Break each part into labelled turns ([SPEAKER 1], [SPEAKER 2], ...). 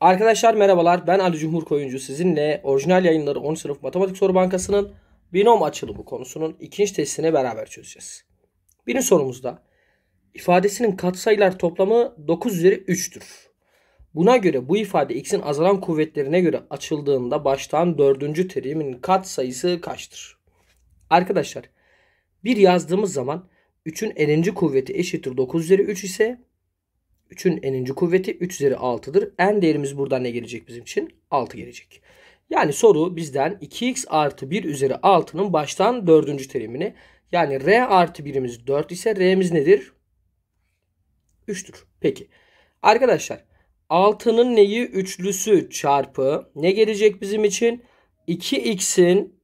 [SPEAKER 1] Arkadaşlar merhabalar ben Ali Cumhur Koyuncu sizinle orijinal yayınları 10 sınıf matematik soru bankasının binom açılımı konusunun ikinci testini beraber çözeceğiz. Birinci sorumuzda ifadesinin katsayılar toplamı 9 üzeri 3'tür. Buna göre bu ifade x'in azalan kuvvetlerine göre açıldığında baştan dördüncü terimin kat sayısı kaçtır? Arkadaşlar bir yazdığımız zaman 3'ün n'inci kuvveti eşittir 9 üzeri 3 ise 3'ün eninci kuvveti 3 üzeri 6'dır. N değerimiz buradan ne gelecek bizim için? 6 gelecek. Yani soru bizden 2x artı 1 üzeri 6'nın baştan 4. terimini yani r artı 1'imiz 4 ise r'miz nedir? 3'tür. Peki. Arkadaşlar 6'nın neyi üçlüsü çarpı ne gelecek bizim için? 2x'in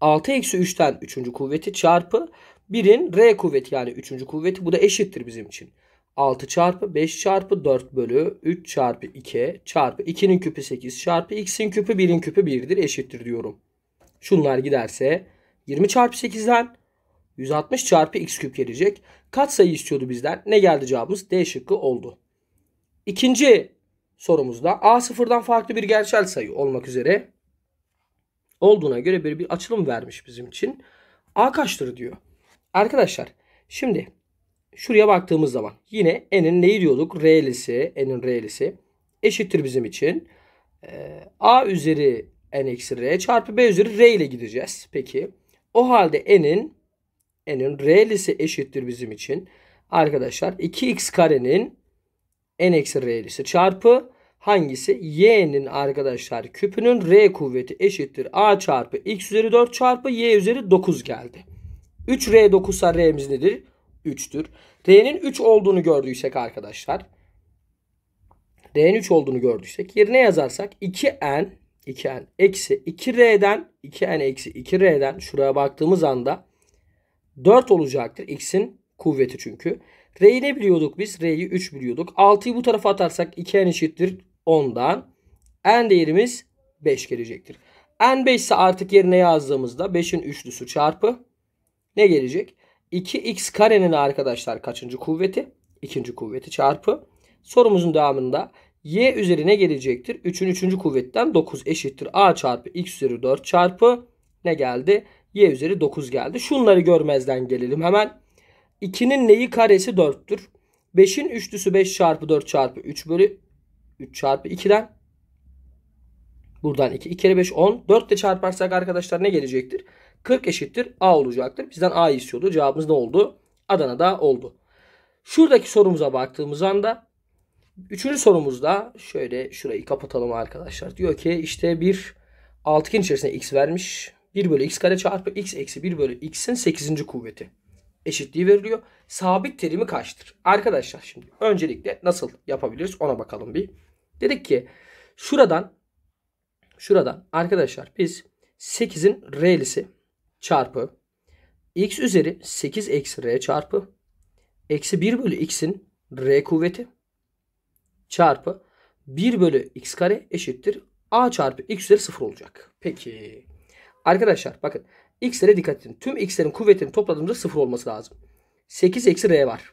[SPEAKER 1] 6 eksi 3'ten 3. kuvveti çarpı 1'in r kuvveti yani 3. kuvveti bu da eşittir bizim için. 6 çarpı 5 çarpı 4 bölü 3 çarpı 2 çarpı 2'nin küpü 8 çarpı x'in küpü 1'in küpü 1'dir eşittir diyorum. Şunlar giderse 20 çarpı 8'den 160 çarpı x küp gelecek. Kaç sayı istiyordu bizden? Ne geldi cevabımız? D şıkkı oldu. İkinci sorumuzda A sıfırdan farklı bir gerçel sayı olmak üzere olduğuna göre bir, bir açılım vermiş bizim için. A kaçtır diyor. Arkadaşlar şimdi Şuraya baktığımız zaman yine n'in neyi diyorduk? R'lisi, n'in R'lisi eşittir bizim için. Ee, a üzeri n eksi r çarpı b üzeri r ile gideceğiz. Peki o halde n'in n'in R'lisi eşittir bizim için. Arkadaşlar 2x karenin n eksi R'lisi çarpı hangisi? Y'nin arkadaşlar küpünün R kuvveti eşittir A çarpı X üzeri 4 çarpı Y üzeri 9 geldi. 3R 9'sa R'miz nedir? 3'tür. R'nin 3 olduğunu gördüysek arkadaşlar. R'nin 3 olduğunu gördüysek yerine yazarsak 2N 2N eksi 2R'den 2N eksi 2R'den şuraya baktığımız anda 4 olacaktır. X'in kuvveti çünkü. R'yi ne biliyorduk biz? R'yi 3 biliyorduk. 6'yı bu tarafa atarsak 2N eşittir 10'dan. N değerimiz 5 gelecektir. N 5 ise artık yerine yazdığımızda 5'in üçlüsü çarpı ne gelecek? 2x karenin arkadaşlar kaçıncı kuvveti? İkinci kuvveti çarpı. Sorumuzun devamında y üzerine gelecektir. 3'ün 3. kuvvetten 9 eşittir. a çarpı x üzeri 4 çarpı ne geldi? y üzeri 9 geldi. Şunları görmezden gelelim hemen. 2'nin neyi karesi 4'tür? 5'in üçlüsü 5 çarpı 4 çarpı 3 bölü 3 çarpı 2'den. Buradan 2. 2 kere 5 10. 4 ile çarparsak arkadaşlar ne gelecektir? 40 eşittir A olacaktır. Bizden A istiyordu. Cevabımız ne oldu? Adana'da oldu. Şuradaki sorumuza baktığımız anda üçüncü sorumuzda şöyle şurayı kapatalım arkadaşlar. Diyor ki işte bir altıgen içerisinde x vermiş. 1 bölü x kare çarpı x eksi 1 bölü x'in 8. kuvveti eşitliği veriliyor. Sabit terimi kaçtır? Arkadaşlar şimdi öncelikle nasıl yapabiliriz ona bakalım bir. Dedik ki şuradan şuradan arkadaşlar biz 8'in r'lisi çarpı x üzeri 8 eksi r çarpı eksi 1 bölü x'in r kuvveti çarpı 1 bölü x kare eşittir a çarpı x üzeri 0 olacak. Peki. Arkadaşlar bakın x'lere dikkat edin. Tüm x'lerin kuvvetini topladığımızda 0 olması lazım. 8 eksi r var.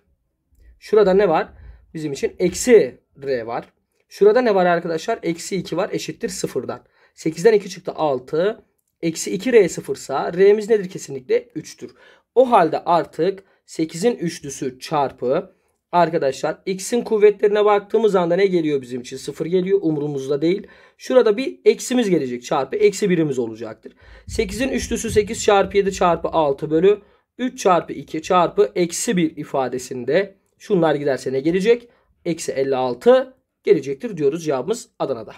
[SPEAKER 1] Şurada ne var? Bizim için eksi r var. Şurada ne var arkadaşlar? Eksi 2 var eşittir 0'dan. 8'den 2 çıktı 6 eksi 2R sıfırsa R'miz nedir kesinlikle? 3'tür. O halde artık 8'in üçlüsü çarpı arkadaşlar x'in kuvvetlerine baktığımız anda ne geliyor bizim için? 0 geliyor umurumuzda değil. Şurada bir eksimiz gelecek çarpı eksi birimiz olacaktır. 8'in üçlüsü 8 çarpı 7 çarpı 6 bölü 3 çarpı 2 çarpı eksi 1 ifadesinde şunlar giderse ne gelecek? Eksi 56 gelecektir diyoruz cevabımız Adana'da.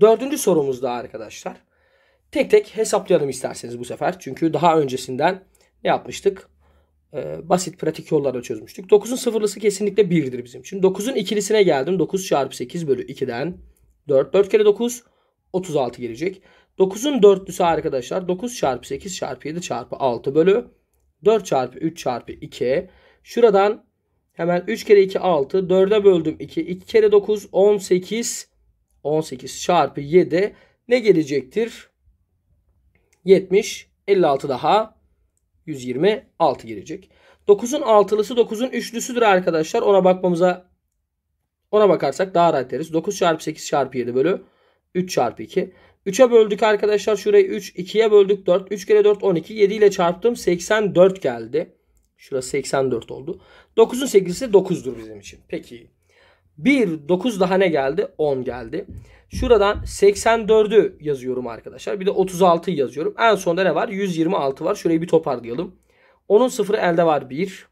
[SPEAKER 1] Dördüncü sorumuz da arkadaşlar. Tek tek hesaplayalım isterseniz bu sefer. Çünkü daha öncesinden ne yapmıştık? Ee, basit pratik yollarla çözmüştük. 9'un sıfırlısı kesinlikle 1'dir bizim için. 9'un ikilisine geldim. 9 çarpı 8 bölü 2'den 4. 4 kere 9 36 gelecek. 9'un dörtlüsü arkadaşlar 9 çarpı 8 çarpı 7 çarpı 6 bölü 4 çarpı 3 çarpı 2. Şuradan hemen 3 kere 2 6. 4'e böldüm 2. 2 kere 9 18. 18 çarpı 7 ne gelecektir? 70, 56 daha 126 gelecek. 9'un altılısı 9'un üçlüsüdür arkadaşlar. Ona bakmamıza ona bakarsak daha rahat deriz. 9 çarpı 8 çarpı 7 bölü 3 çarpı 2. 3'e böldük arkadaşlar şurayı 3, 2'ye böldük 4. 3 kere 4 12, 7 ile çarptım 84 geldi. Şurası 84 oldu. 9'un 8'si 9'dur bizim için. Peki. 1, 9 daha ne geldi? 10 geldi. Şuradan 84'ü yazıyorum arkadaşlar. Bir de 36'yı yazıyorum. En sonda ne var? 126 var. Şurayı bir toparlayalım. 10'un sıfırı elde var 1.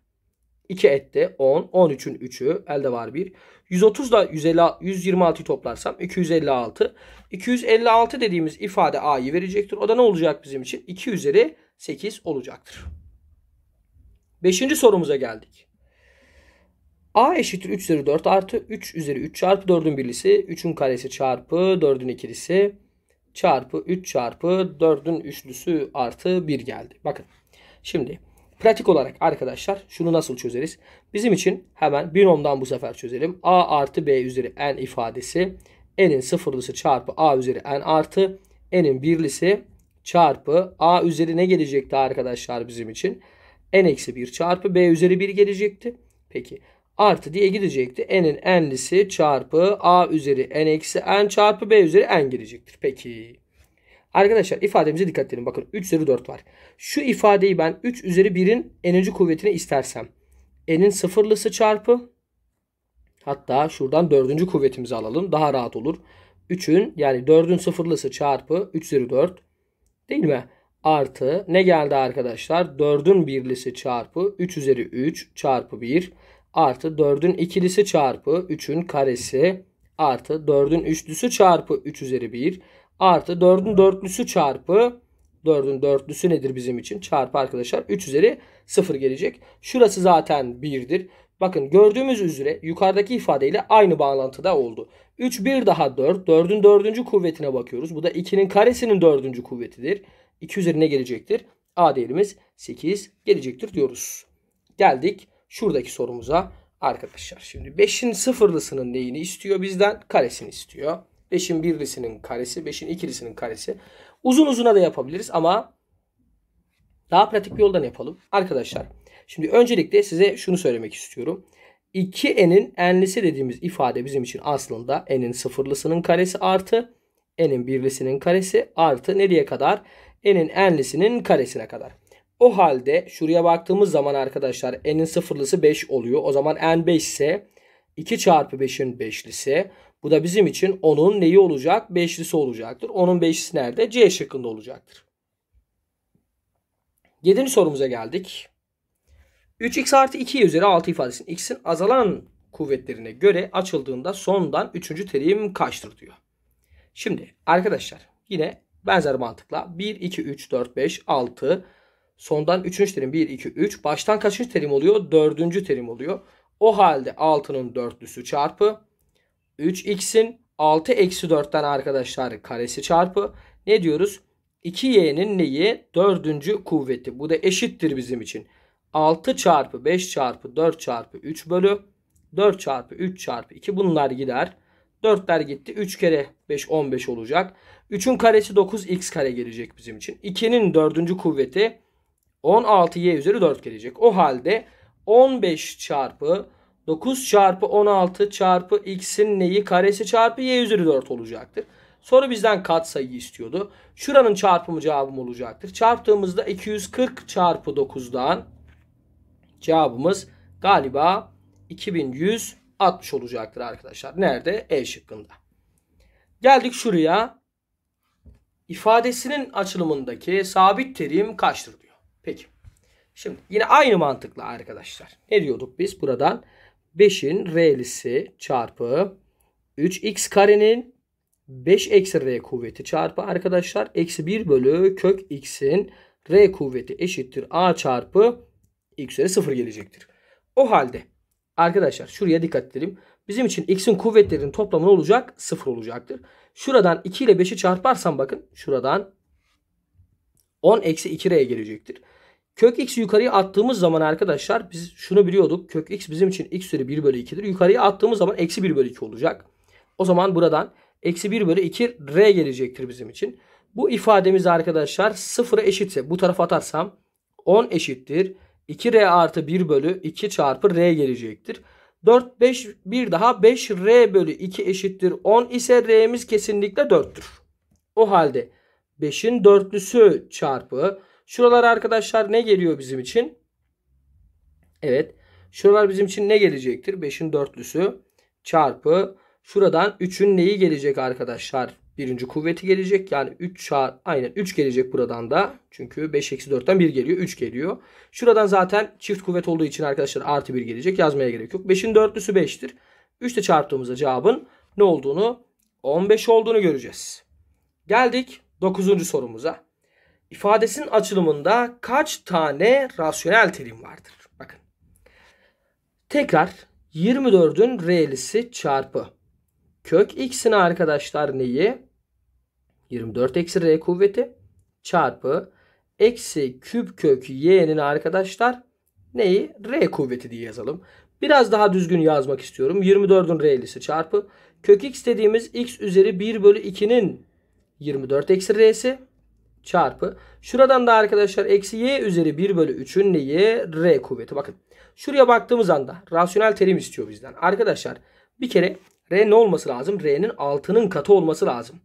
[SPEAKER 1] 2 etti 10. 13'ün 3'ü elde var 1. 130 da 126'yı toplarsam 256. 256 dediğimiz ifade a'yı verecektir. O da ne olacak bizim için? 2 üzeri 8 olacaktır. Beşinci sorumuza geldik. A eşittir 3 üzeri 4 artı 3 üzeri 3 çarpı 4'ün birlisi 3'ün karesi çarpı 4'ün ikilisi çarpı 3 çarpı 4'ün üçlüsü artı 1 geldi. Bakın şimdi pratik olarak arkadaşlar şunu nasıl çözeriz? Bizim için hemen binomdan bu sefer çözelim. A artı B üzeri N ifadesi N'in sıfırlısı çarpı A üzeri N artı N'in birlisi çarpı A üzeri ne gelecekti arkadaşlar bizim için? N eksi 1 çarpı B üzeri 1 gelecekti. Peki artı diye gidecekti. N'in n'lisi çarpı a üzeri n eksi n çarpı b üzeri n girecektir. Peki. Arkadaşlar ifademize dikkat edin. Bakın 3 üzeri 4 var. Şu ifadeyi ben 3 üzeri 1'in n'inci kuvvetine istersem. n'in sıfırlısı çarpı hatta şuradan 4. kuvvetimizi alalım. Daha rahat olur. 3'ün yani 4'ün sıfırlısı çarpı 3 üzeri 4 değil mi? Artı ne geldi arkadaşlar? 4'ün birlisi çarpı 3 üzeri 3 çarpı 1 artı 4'ün ikilisi çarpı 3'ün karesi artı 4'ün üçlüsü çarpı 3 üzeri 1 artı 4'ün dörtlüsü çarpı 4'ün dörtlüsü nedir bizim için? Çarpı arkadaşlar 3 üzeri 0 gelecek. Şurası zaten 1'dir. Bakın gördüğümüz üzere yukarıdaki ifadeyle aynı bağlantıda oldu. 3 1 daha 4. 4'ün 4. kuvvetine bakıyoruz. Bu da 2'nin karesinin 4. kuvvetidir. 2 üzerine gelecektir. A değerimiz 8 gelecektir diyoruz. Geldik şuradaki sorumuza arkadaşlar. Şimdi 5'in sıfırlısının neyini istiyor bizden? Karesini istiyor. 5'in birlisinin karesi, 5'in ikilisinin karesi. Uzun uzuna da yapabiliriz ama daha pratik bir yoldan yapalım. Arkadaşlar şimdi öncelikle size şunu söylemek istiyorum. 2n'in n'lisi dediğimiz ifade bizim için aslında n'in sıfırlısının karesi artı n'in birlisinin karesi artı nereye kadar? n'in n'lisinin karesine kadar. O halde şuraya baktığımız zaman arkadaşlar n'in sıfırlısı 5 oluyor. O zaman n 5 ise 2 çarpı 5'in 5'lisi. Bu da bizim için onun neyi olacak? 5'lisi olacaktır. Onun 5'lisi nerede? C şıkkında olacaktır. 7. sorumuza geldik. 3x artı 2 üzeri 6 ifadesinin x'in azalan kuvvetlerine göre açıldığında sondan 3. terim kaçtır diyor. Şimdi arkadaşlar yine benzer mantıkla 1, 2, 3, 4, 5, 6 Sondan üçüncü terim 1, 2, 3. Baştan kaçıncı terim oluyor? Dördüncü terim oluyor. O halde 6'nın dörtlüsü çarpı 3x'in 6 eksi 4'ten arkadaşlar karesi çarpı ne diyoruz? 2y'nin neyi? Dördüncü kuvveti. Bu da eşittir bizim için. 6 çarpı 5 çarpı 4 çarpı 3 bölü 4 çarpı 3 çarpı 2 bunlar gider. 4'ler gitti. 3 kere 5 15 olacak. 3'ün karesi 9 x kare gelecek bizim için. 2'nin dördüncü kuvveti 16y üzeri 4 gelecek. O halde 15 çarpı 9 çarpı 16 çarpı x'in neyi karesi çarpı y üzeri 4 olacaktır. Soru bizden katsayı istiyordu. Şuranın çarpımı cevabım olacaktır. Çarptığımızda 240 çarpı 9'dan cevabımız galiba 2160 olacaktır arkadaşlar. Nerede? E şıkkında. Geldik şuraya. İfadesinin açılımındaki sabit terim kaçtır diyor. Peki. Şimdi yine aynı mantıkla arkadaşlar. Ne diyorduk biz buradan? 5'in r'lisi çarpı 3x karenin 5 eksi r kuvveti çarpı arkadaşlar eksi 1 bölü kök x'in r kuvveti eşittir a çarpı x üzeri 0 gelecektir. O halde arkadaşlar şuraya dikkat edelim. Bizim için x'in kuvvetlerinin toplamı ne olacak? 0 olacaktır. Şuradan 2 ile 5'i çarparsam bakın şuradan 10 eksi 2 r gelecektir. Kök x yukarıya attığımız zaman arkadaşlar biz şunu biliyorduk. Kök x bizim için x üzeri 1 bölü 2'dir. Yukarıya attığımız zaman eksi 1 bölü 2 olacak. O zaman buradan eksi 1 bölü 2 r gelecektir bizim için. Bu ifademiz arkadaşlar sıfıra eşitse bu tarafa atarsam 10 eşittir. 2r artı 1 bölü 2 çarpı r gelecektir. 4, 5, bir daha 5r bölü 2 eşittir 10 ise r'miz kesinlikle 4'tür. O halde 5'in 4'lüsü çarpı Şuralar arkadaşlar ne geliyor bizim için? Evet. Şuralar bizim için ne gelecektir? 5'in dörtlüsü çarpı şuradan 3'ün neyi gelecek arkadaşlar? Birinci kuvveti gelecek. Yani 3 çarpı aynen 3 gelecek buradan da. Çünkü 5 eksi 4'ten 1 geliyor. 3 geliyor. Şuradan zaten çift kuvvet olduğu için arkadaşlar artı 1 gelecek. Yazmaya gerek yok. 5'in dörtlüsü 5'tir. 3 ile çarptığımızda cevabın ne olduğunu 15 olduğunu göreceğiz. Geldik 9. sorumuza ifadesinin açılımında kaç tane rasyonel terim vardır? Bakın. Tekrar 24'ün re'lisi çarpı kök x'in arkadaşlar neyi? 24 eksi r kuvveti çarpı eksi küp kök y'nin arkadaşlar neyi? R kuvveti diye yazalım. Biraz daha düzgün yazmak istiyorum. 24'ün r'lisi çarpı kök x dediğimiz x üzeri 1 bölü 2'nin 24 eksi r'si çarpı. Şuradan da arkadaşlar eksi y üzeri 1 bölü 3'ün neyi? R kuvveti. Bakın şuraya baktığımız anda rasyonel terim istiyor bizden. Arkadaşlar bir kere R ne olması lazım? R'nin altının katı olması lazım.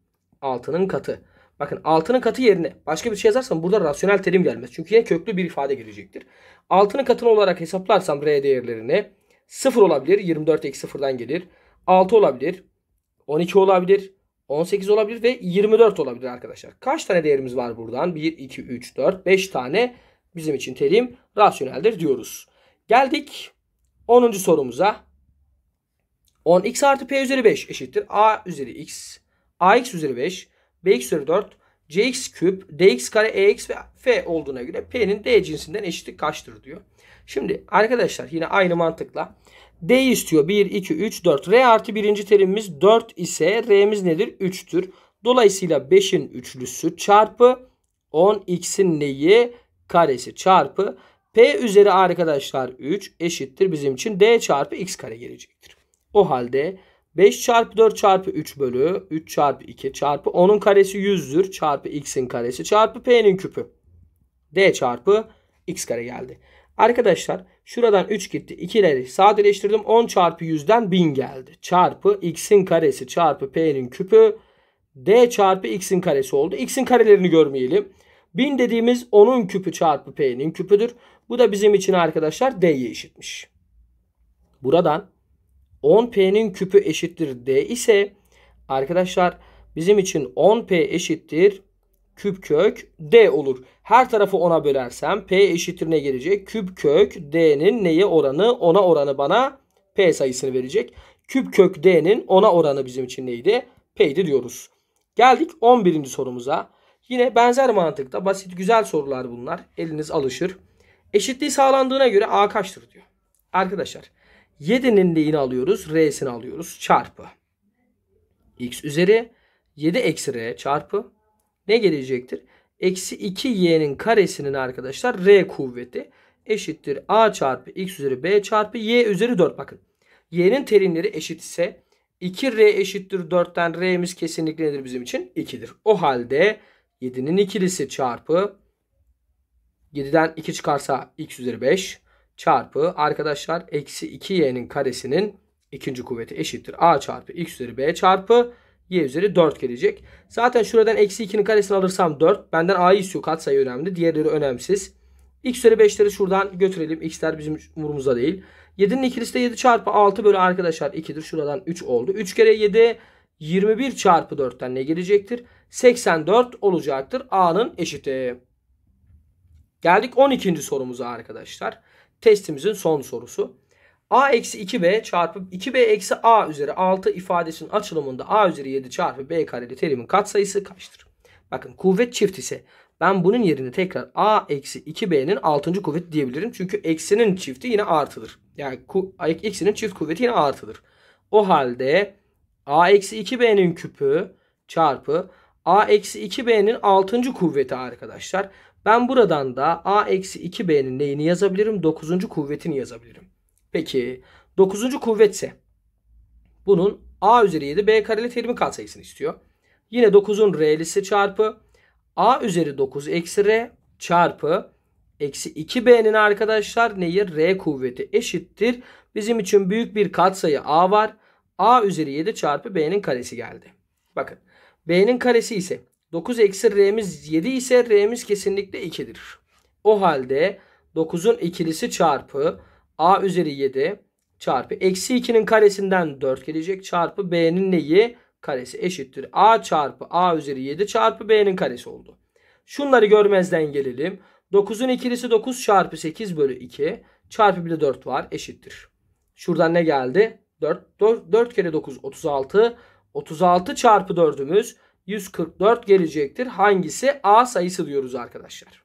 [SPEAKER 1] Altının katı. Bakın altının katı yerine başka bir şey yazarsam burada rasyonel terim gelmez. Çünkü yine köklü bir ifade gelecektir. Altının katını olarak hesaplarsam R değerlerini 0 olabilir. 24 eksi 0'dan gelir. 6 olabilir. 12 olabilir. 18 olabilir ve 24 olabilir arkadaşlar. Kaç tane değerimiz var buradan? 1, 2, 3, 4, 5 tane bizim için terim rasyoneldir diyoruz. Geldik 10. sorumuza. 10x artı p üzeri 5 eşittir. a üzeri x, ax üzeri 5, bx üzeri 4, cx küp, dx kare, ex ve f olduğuna göre p'nin d cinsinden eşitlik kaçtır diyor. Şimdi arkadaşlar yine aynı mantıkla D istiyor. 1, 2, 3, 4. R artı birinci terimimiz 4 ise R'miz nedir? 3'tür. Dolayısıyla 5'in üçlüsü çarpı 10x'in neyi? Karesi çarpı P üzeri arkadaşlar 3 eşittir bizim için D çarpı X kare gelecektir. O halde 5 çarpı 4 çarpı 3 bölü 3 çarpı 2 çarpı 10'un karesi 100'dür çarpı X'in karesi çarpı P'nin küpü. D çarpı X kare geldi. Arkadaşlar Şuradan 3 gitti. 2 ile sadeleştirdim. 10 çarpı 100'den 1000 geldi. Çarpı x'in karesi çarpı p'nin küpü d çarpı x'in karesi oldu. x'in karelerini görmeyelim. 1000 dediğimiz 10'un küpü çarpı p'nin küpüdür. Bu da bizim için arkadaşlar d'ye eşitmiş. Buradan 10p'nin küpü eşittir d ise arkadaşlar bizim için 10p eşittir küp kök d olur. Her tarafı 10'a bölersem p eşittir ne gelecek? Küp kök d'nin neye oranı? 10'a oranı bana p sayısını verecek. Küp kök d'nin 10'a oranı bizim için neydi? P'ydi diyoruz. Geldik 11. sorumuza. Yine benzer mantıkta basit güzel sorular bunlar. Eliniz alışır. Eşitliği sağlandığına göre a kaçtır diyor. Arkadaşlar 7'nin neyini alıyoruz? R'sini alıyoruz. Çarpı. x üzeri 7 eksi r çarpı ne gelecektir? Eksi 2y'nin karesinin arkadaşlar r kuvveti eşittir a çarpı x üzeri b çarpı y üzeri 4 bakın. Y'nin terimleri eşit ise 2R eşittir 4'ten R'miz kesinlikle nedir bizim için? 2'dir. O halde 7'nin ikilisi çarpı 7'den 2 çıkarsa x üzeri 5 çarpı arkadaşlar eksi 2y'nin karesinin ikinci kuvveti eşittir. A çarpı x üzeri b çarpı y üzeri 4 gelecek. Zaten şuradan eksi 2'nin karesini alırsam 4. Benden a'yı istiyor katsayı önemli. Diğerleri önemsiz. x üzeri 5'leri şuradan götürelim. x'ler bizim umurumuzda değil. 7'nin ikilisi de 7 çarpı 6 bölü arkadaşlar 2'dir. Şuradan 3 oldu. 3 kere 7 21 çarpı 4'ten ne gelecektir? 84 olacaktır. A'nın eşiti. Geldik 12. sorumuza arkadaşlar. Testimizin son sorusu a eksi 2b çarpı 2b eksi a üzeri 6 ifadesinin açılımında a üzeri 7 çarpı b kareli terimin katsayısı kaçtır? Bakın kuvvet çift ise ben bunun yerine tekrar a eksi 2b'nin 6. kuvveti diyebilirim. Çünkü eksinin çifti yine artıdır. Yani eksinin çift kuvveti yine artıdır. O halde a eksi 2b'nin küpü çarpı a eksi 2b'nin 6. kuvveti arkadaşlar. Ben buradan da a eksi 2b'nin neyini yazabilirim? 9. kuvvetini yazabilirim. Peki 9. kuvvetse bunun a üzeri 7 b kareli terimi katsayısını istiyor. Yine 9'un r'lisi çarpı a üzeri 9 eksi r çarpı eksi 2b'nin arkadaşlar neyi r kuvveti eşittir. Bizim için büyük bir katsayı a var. a üzeri 7 çarpı b'nin karesi geldi. Bakın b'nin karesi ise 9 eksi r'miz 7 ise r'miz kesinlikle 2'dir. O halde 9'un ikilisi çarpı a üzeri 7 çarpı eksi 2'nin karesinden 4 gelecek çarpı b'nin neyi? Karesi eşittir. a çarpı a üzeri 7 çarpı b'nin karesi oldu. Şunları görmezden gelelim. 9'un ikilisi 9 çarpı 8 bölü 2 çarpı bir de 4 var eşittir. Şuradan ne geldi? 4, 4, 4 kere 9 36. 36 çarpı 4'ümüz 144 gelecektir. Hangisi? A sayısı diyoruz arkadaşlar.